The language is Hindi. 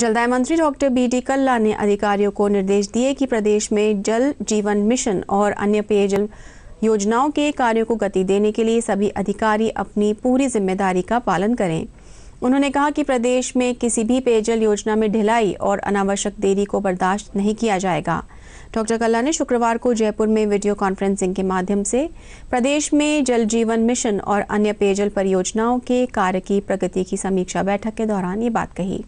जलदाय मंत्री डॉक्टर बी डी कल्ला ने अधिकारियों को निर्देश दिए कि प्रदेश में जल जीवन मिशन और अन्य पेयजल योजनाओं के कार्यों को गति देने के लिए सभी अधिकारी अपनी पूरी जिम्मेदारी का पालन करें उन्होंने कहा कि प्रदेश में किसी भी पेयजल योजना में ढिलाई और अनावश्यक देरी को बर्दाश्त नहीं किया जाएगा डॉक्टर कल्ला ने शुक्रवार को जयपुर में वीडियो कॉन्फ्रेंसिंग के माध्यम से प्रदेश में जल जीवन मिशन और अन्य पेयजल परियोजनाओं के कार्य की प्रगति की समीक्षा बैठक के दौरान ये बात कही